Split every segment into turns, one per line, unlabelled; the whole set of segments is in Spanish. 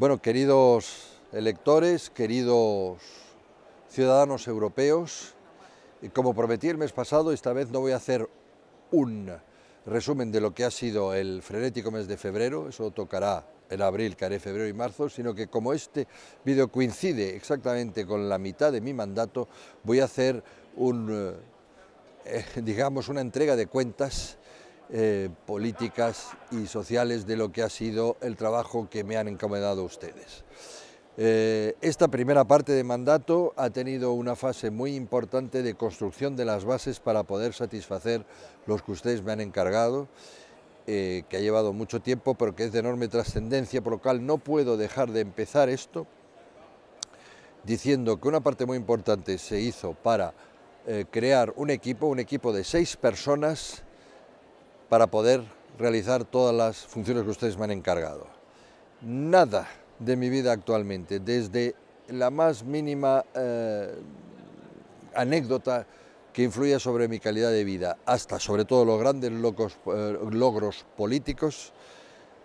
Bueno, queridos electores, queridos ciudadanos europeos, como prometí el mes pasado, esta vez no voy a hacer un resumen de lo que ha sido el frenético mes de febrero, eso tocará en abril, que haré febrero y marzo, sino que como este vídeo coincide exactamente con la mitad de mi mandato, voy a hacer un, eh, digamos, una entrega de cuentas eh, políticas y sociales de lo que ha sido el trabajo que me han encomendado ustedes. Eh, esta primera parte de mandato ha tenido una fase muy importante de construcción de las bases para poder satisfacer los que ustedes me han encargado, eh, que ha llevado mucho tiempo, pero que es de enorme trascendencia, por lo cual no puedo dejar de empezar esto diciendo que una parte muy importante se hizo para crear un equipo, un equipo de seis personas para poder realizar todas las funciones que ustedes me han encargado. Nada de mi vida actualmente, desde la más mínima eh, anécdota que influya sobre mi calidad de vida, hasta sobre todo los grandes eh, logros políticos,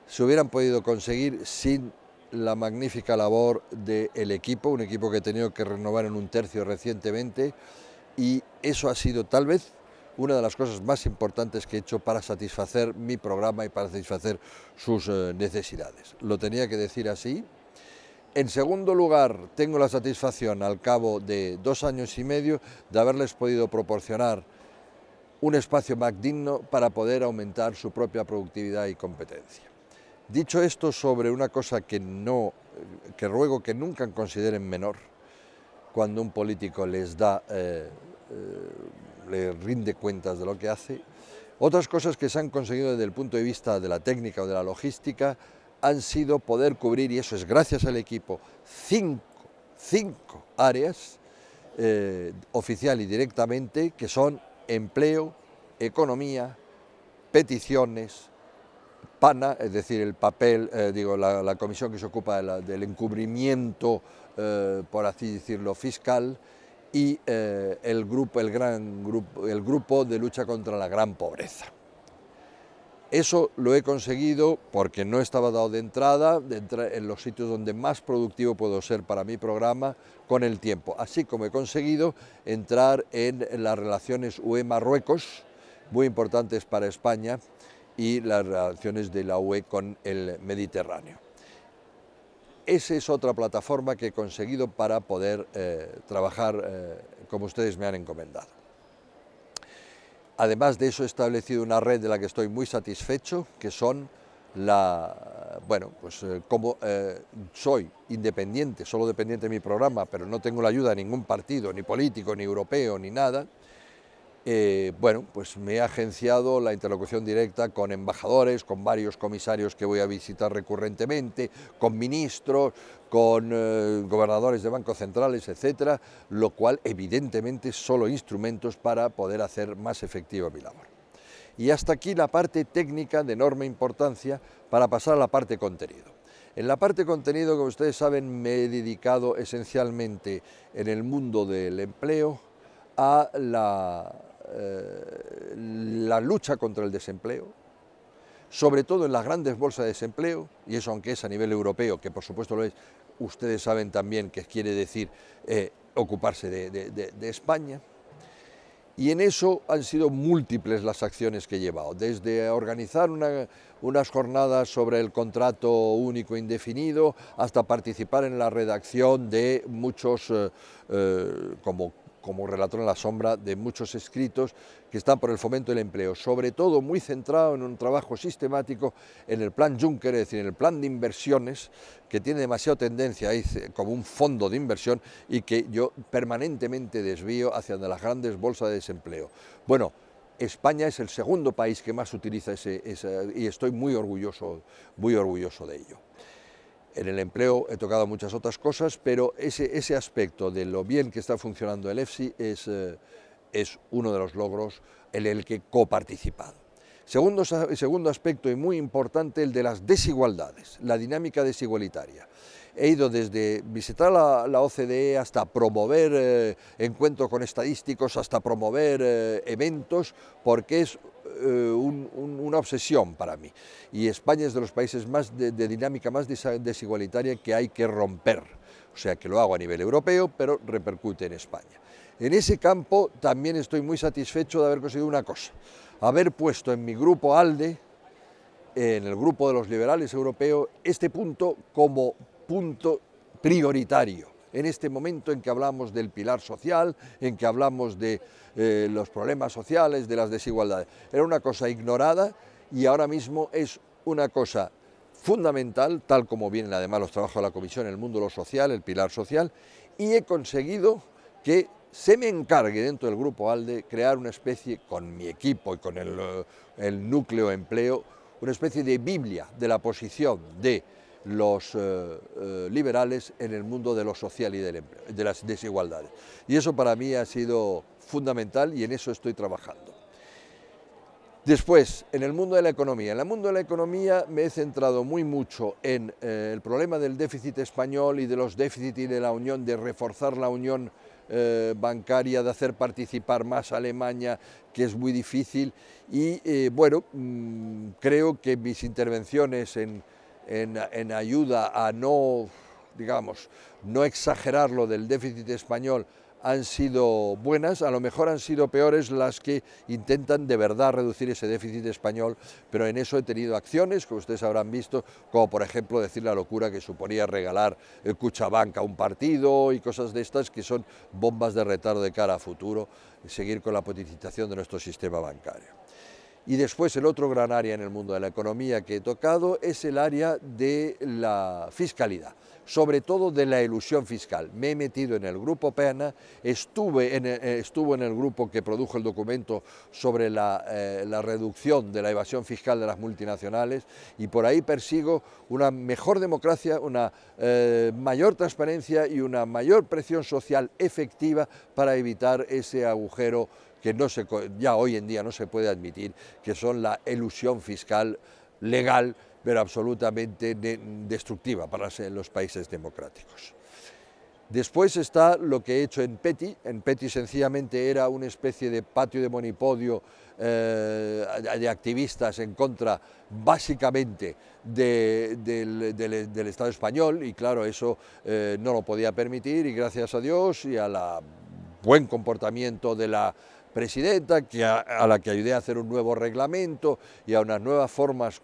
se hubieran podido conseguir sin la magnífica labor del equipo, un equipo que he tenido que renovar en un tercio recientemente, y eso ha sido tal vez una de las cosas más importantes que he hecho para satisfacer mi programa y para satisfacer sus eh, necesidades. Lo tenía que decir así. En segundo lugar, tengo la satisfacción al cabo de dos años y medio de haberles podido proporcionar un espacio más digno para poder aumentar su propia productividad y competencia. Dicho esto sobre una cosa que, no, que ruego que nunca consideren menor, cuando un político les da eh, eh, le rinde cuentas de lo que hace. Otras cosas que se han conseguido desde el punto de vista de la técnica o de la logística han sido poder cubrir, y eso es gracias al equipo, cinco, áreas eh, oficial y directamente que son empleo, economía, peticiones, PANA, es decir, el papel, eh, digo, la, comisión que se ocupa del encubrimiento, eh, por así decirlo, fiscal, y eh, el, grupo, el, gran grupo, el grupo de lucha contra la gran pobreza. Eso lo he conseguido porque no estaba dado de entrada, en los sitios donde más productivo puedo ser para mi programa con el tiempo, así como he conseguido entrar en las relaciones UE-Marruecos, muy importantes para España, y las relaciones de la UE con el Mediterráneo. Esa es otra plataforma que he conseguido para poder eh, trabajar eh, como ustedes me han encomendado. Además de eso he establecido una red de la que estoy muy satisfecho, que son la, bueno, pues eh, como soy independiente, solo dependiente de mi programa, pero no tengo la ayuda de ningún partido, ni político, ni europeo, ni nada, eh, bueno, pues me he agenciado la interlocución directa con embajadores, con varios comisarios que voy a visitar recurrentemente, con ministros, con eh, gobernadores de bancos centrales, etcétera, lo cual evidentemente solo instrumentos para poder hacer más efectiva mi labor. Y hasta aquí la parte técnica de enorme importancia para pasar a la parte contenido. En la parte contenido, como ustedes saben, me he dedicado esencialmente en el mundo del empleo a la eh, la lucha contra el desempleo, sobre todo en las grandes bolsas de desempleo, y eso aunque es a nivel europeo, que por supuesto lo es, ustedes saben también que quiere decir eh, ocuparse de, España. Y en eso han sido múltiples las acciones que he llevado, desde organizar unas jornadas sobre el contrato único indefinido hasta participar en la redacción de muchos eh, como como relató en la sombra de muchos escritos que están por el fomento del empleo, sobre todo muy centrado en un trabajo sistemático en el plan Juncker, es decir, en el plan de inversiones, que tiene demasiada tendencia como un fondo de inversión y que yo permanentemente desvío hacia las grandes bolsas de desempleo. Bueno, España es el segundo país que más utiliza ese, ese y estoy muy orgulloso, muy orgulloso de ello. En el empleo he tocado muchas otras cosas, pero ese, ese aspecto de lo bien que está funcionando el EFSI es, eh, es uno de los logros en el que he coparticipado. Segundo, segundo aspecto y muy importante, el de las desigualdades, la dinámica desigualitaria. He ido desde visitar la, OCDE hasta promover eh, encuentros con estadísticos, hasta promover eh, eventos, porque es un, una obsesión para mí. Y España es de los países más de dinámica más desigualitaria que hay que romper. O sea que lo hago a nivel europeo, pero repercute en España. En ese campo también estoy muy satisfecho de haber conseguido una cosa, haber puesto en mi grupo ALDE, en el grupo de los liberales europeos, este punto como punto prioritario en este momento en que hablamos del pilar social, en que hablamos de eh, los problemas sociales, de las desigualdades. Era una cosa ignorada y ahora mismo es una cosa fundamental, tal como vienen además los trabajos de la Comisión, el mundo lo social, el pilar social, y he conseguido que se me encargue dentro del Grupo ALDE crear una especie, con mi equipo y con el núcleo empleo, una especie de Biblia de la posición de los eh, eh, liberales en el mundo de lo social y de las desigualdades. Y eso para mí ha sido fundamental y en eso estoy trabajando. Después, en el mundo de la economía. En el mundo de la economía me he centrado muy mucho en eh, el problema del déficit español y de los déficits y de la unión, de reforzar la unión bancaria, de hacer participar más Alemania, que es muy difícil. Y bueno, mm, creo que mis intervenciones en en, ayuda a no, digamos, no exagerar lo del déficit español han sido buenas, a lo mejor han sido peores las que intentan de verdad reducir ese déficit español, pero en eso he tenido acciones como ustedes habrán visto, como por ejemplo decir la locura que suponía regalar el eh, Cuchabanca a un partido y cosas de estas que son bombas de retardo de cara a futuro, y seguir con la politización de nuestro sistema bancario. Y después el otro gran área en el mundo de la economía que he tocado es el área de la fiscalidad, sobre todo de la ilusión fiscal. Me he metido en el grupo PENA, estuve en el, eh, en el grupo que produjo el documento sobre eh, la, reducción de la evasión fiscal de las multinacionales y por ahí persigo una mejor democracia, una eh, mayor transparencia y una mayor presión social efectiva para evitar ese agujero que no se, ya hoy en día no se puede admitir, que son la ilusión fiscal legal, pero absolutamente destructiva para los países democráticos. Después está lo que he hecho en Peti. En Peti sencillamente era una especie de patio de monipodio eh, de activistas en contra básicamente del, Estado español y claro, eso eh, no lo podía permitir y gracias a Dios y a la buen comportamiento de la, presidenta, a, la que ayudé a hacer un nuevo reglamento y a unas nuevas formas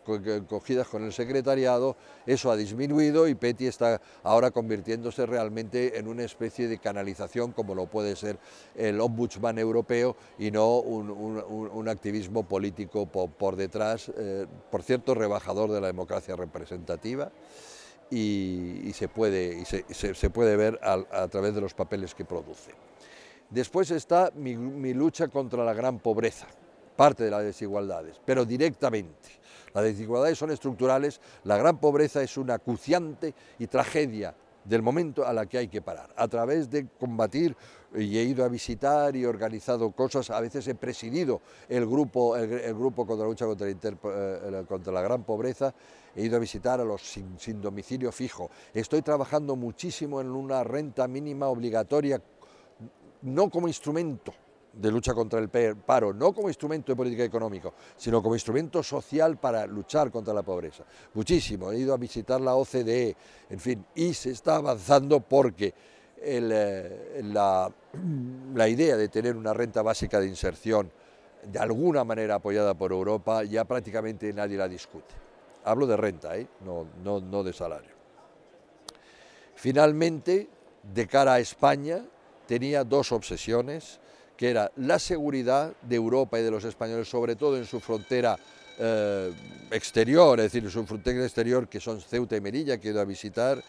cogidas con el secretariado, eso ha disminuido y PETI está ahora convirtiéndose realmente en una especie de canalización como lo puede ser el ombudsman europeo y no un, activismo político por, detrás, eh, por cierto, rebajador de la democracia representativa. Y, se puede, se, puede ver a través de los papeles que produce. Después está mi, lucha contra la gran pobreza, parte de las desigualdades, pero directamente. Las desigualdades son estructurales, la gran pobreza es una acuciante y tragedia del momento a la que hay que parar, a través de combatir, y he ido a visitar y he organizado cosas, a veces he presidido el grupo, el, grupo contra la lucha eh, contra, la gran pobreza, he ido a visitar a los sin, sin domicilio fijo, estoy trabajando muchísimo en una renta mínima obligatoria no como instrumento de lucha contra el paro, no como instrumento de política económica, sino como instrumento social para luchar contra la pobreza. Muchísimo, he ido a visitar la OCDE, en fin, y se está avanzando porque eh, la, idea de tener una renta básica de inserción de alguna manera apoyada por Europa ya prácticamente nadie la discute. Hablo de renta, ¿eh? no de salario. Finalmente, de cara a España, tenía dos obsesiones, que era la seguridad de Europa y de los españoles, sobre todo en su frontera eh, exterior, es decir, su frontera exterior que son Ceuta y Melilla, que he ido a visitar.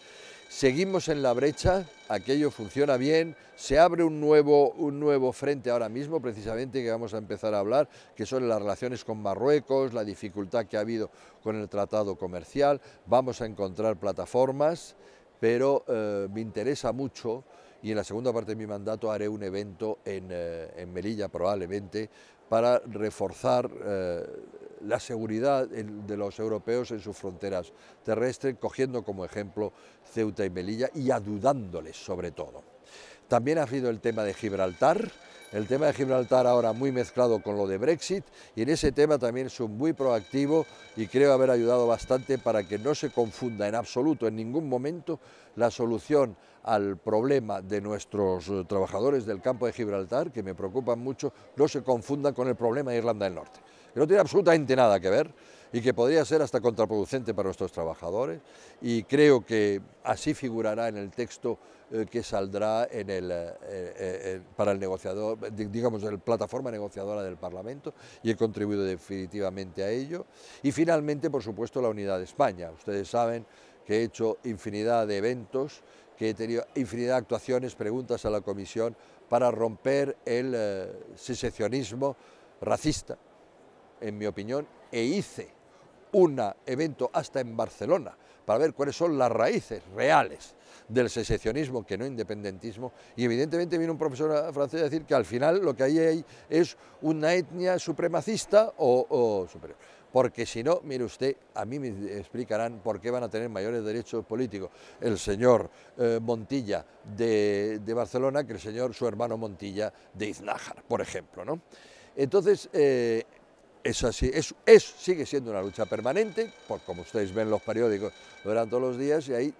Seguimos en la brecha, aquello funciona bien, se abre un nuevo, un nuevo frente ahora mismo, precisamente que vamos a empezar a hablar, que son las relaciones con Marruecos, la dificultad que ha habido con el tratado comercial, vamos a encontrar plataformas, pero eh, me interesa mucho y en la segunda parte de mi mandato haré un evento en, eh, Melilla probablemente para reforzar eh, la seguridad de los europeos en sus fronteras terrestres, cogiendo como ejemplo Ceuta y Melilla y ayudándoles sobre todo. También ha sido el tema de Gibraltar, el tema de Gibraltar ahora muy mezclado con lo de Brexit y en ese tema también soy muy proactivo y creo haber ayudado bastante para que no se confunda en absoluto, en ningún momento, la solución al problema de nuestros eh, trabajadores del campo de Gibraltar, que me preocupan mucho, no se confunda con el problema de Irlanda del Norte, que no tiene absolutamente nada que ver y que podría ser hasta contraproducente para nuestros trabajadores y creo que así figurará en el texto eh, que saldrá en eh, eh, para el negociador, digamos, la plataforma negociadora del Parlamento y he contribuido definitivamente a ello. Y finalmente, por supuesto, la unidad de España. Ustedes saben que he hecho infinidad de eventos, que he tenido infinidad de actuaciones, preguntas a la Comisión para romper el secesionismo racista, en mi opinión, e hice un evento hasta en Barcelona para ver cuáles son las raíces reales del secesionismo que no independentismo y evidentemente viene un profesor francés a decir que al final lo que hay, ahí es una etnia supremacista o, superior porque si no, mire usted, a mí me explicarán por qué van a tener mayores derechos políticos el señor eh, Montilla de, Barcelona que el señor, su hermano Montilla de Iznájar, por ejemplo. ¿no? Entonces, eh, es así, es, sigue siendo una lucha permanente, por, como ustedes ven los periódicos, lo todos los días, y ahí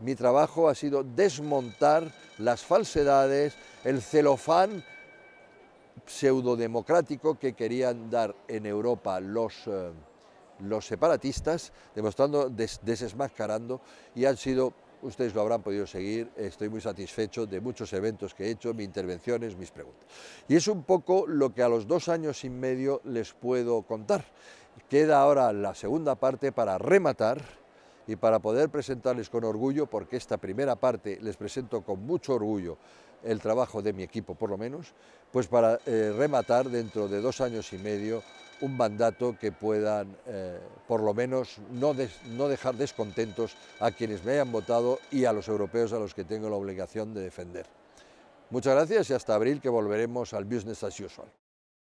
mi trabajo ha sido desmontar las falsedades, el celofán pseudodemocrático que querían dar en Europa los, eh, los separatistas, demostrando, desesmascarando, y han sido ustedes lo habrán podido seguir, estoy muy satisfecho de muchos eventos que he hecho, mis intervenciones, mis preguntas. Y es un poco lo que a los dos años y medio les puedo contar. Queda ahora la segunda parte para rematar y para poder presentarles con orgullo, porque esta primera parte les presento con mucho orgullo el trabajo de mi equipo por lo menos, pues para eh, rematar dentro de dos años y medio un mandato que puedan, eh, por lo menos, no, dejar descontentos a quienes me hayan votado y a los europeos a los que tengo la obligación de defender. Muchas gracias y hasta abril que volveremos al business as usual.